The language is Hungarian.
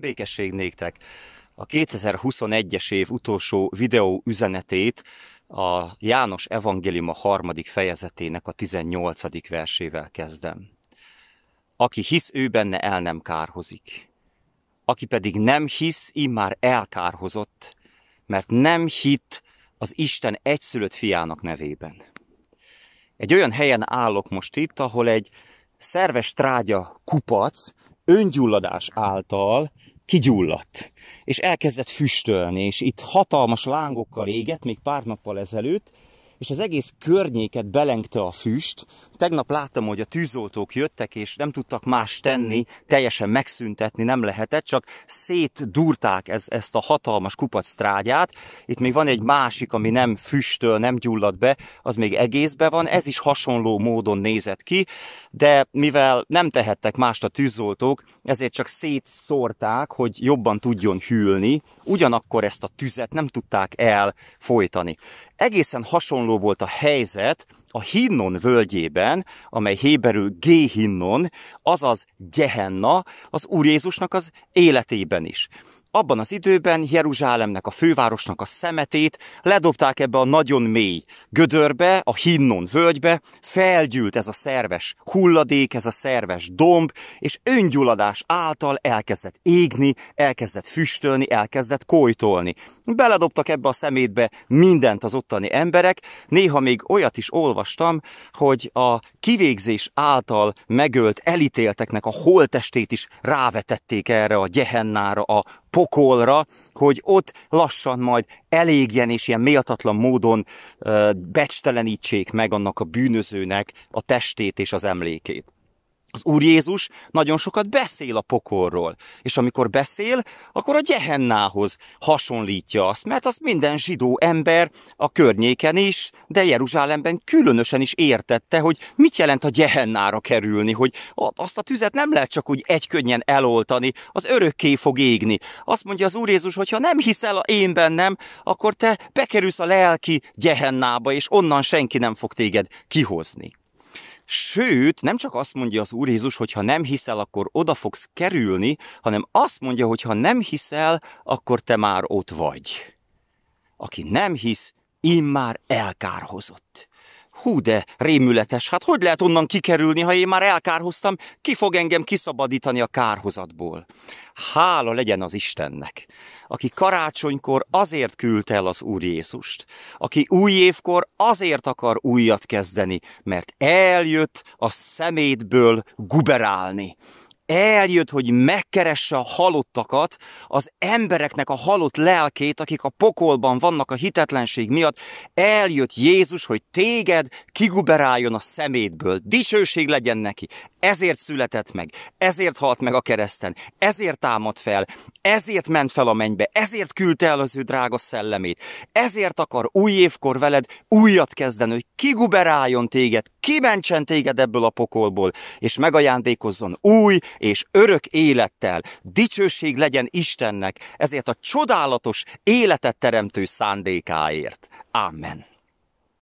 Békesség néktek! A 2021-es év utolsó videó üzenetét a János Evangélium a harmadik fejezetének a 18. versével kezdem. Aki hisz, ő benne el nem kárhozik. Aki pedig nem hisz, immár elkárhozott, mert nem hitt az Isten egyszülött fiának nevében. Egy olyan helyen állok most itt, ahol egy szerves trágya kupac, öngyulladás által kigyulladt, és elkezdett füstölni, és itt hatalmas lángokkal égett még pár nappal ezelőtt, és az egész környéket belengte a füst, Tegnap láttam, hogy a tűzoltók jöttek, és nem tudtak más tenni, teljesen megszüntetni nem lehetett, csak szétdúrták ez, ezt a hatalmas kupac trágyát. Itt még van egy másik, ami nem füstöl, nem gyullad be, az még egészbe van, ez is hasonló módon nézett ki, de mivel nem tehettek mást a tűzoltók, ezért csak szétszórták, hogy jobban tudjon hűlni, ugyanakkor ezt a tüzet nem tudták elfolytani. Egészen hasonló volt a helyzet, a Hinnon völgyében, amely héberül Géhinnon, azaz Gehenna, az Úr Jézusnak az életében is abban az időben Jeruzsálemnek, a fővárosnak a szemetét ledobták ebbe a nagyon mély gödörbe, a Hinnon völgybe, felgyűlt ez a szerves hulladék, ez a szerves domb, és öngyulladás által elkezdett égni, elkezdett füstölni, elkezdett kojtolni. Beledobtak ebbe a szemétbe mindent az ottani emberek, néha még olyat is olvastam, hogy a kivégzés által megölt elítélteknek a holtestét is rávetették erre a gyehennára, a pokolra, hogy ott lassan majd elégjen és ilyen méltatlan módon becstelenítsék meg annak a bűnözőnek a testét és az emlékét az Úr Jézus nagyon sokat beszél a pokorról, és amikor beszél, akkor a Gehennához hasonlítja azt, mert azt minden zsidó ember a környéken is, de Jeruzsálemben különösen is értette, hogy mit jelent a Gehennára kerülni, hogy azt a tüzet nem lehet csak úgy egykönnyen eloltani, az örökké fog égni. Azt mondja az Úr Jézus, hogy ha nem hiszel a én bennem, akkor te bekerülsz a lelki Gehennába, és onnan senki nem fog téged kihozni. Sőt, nem csak azt mondja az Úr Jézus, hogy ha nem hiszel, akkor oda fogsz kerülni, hanem azt mondja, hogy ha nem hiszel, akkor te már ott vagy. Aki nem hisz, immár elkárhozott. Hú de, rémületes, hát hogy lehet onnan kikerülni, ha én már elkárhoztam? Ki fog engem kiszabadítani a kárhozatból? Hála legyen az Istennek, aki karácsonykor azért küldte el az Úr Jézust, aki új évkor azért akar újat kezdeni, mert eljött a szemétből guberálni, eljött, hogy megkeresse a halottakat, az embereknek a halott lelkét, akik a pokolban vannak a hitetlenség miatt, eljött Jézus, hogy téged kiguberáljon a szemétből. Dicsőség legyen neki. Ezért született meg, ezért halt meg a kereszten, ezért támad fel, ezért ment fel a mennybe, ezért küldte el az ő drága szellemét, ezért akar új évkor veled újat kezdeni, hogy kiguberáljon téged, kimentsen téged ebből a pokolból, és megajándékozzon új, és örök élettel. Dicsőség legyen Istennek ezért a csodálatos életet teremtő szándékáért. Amen.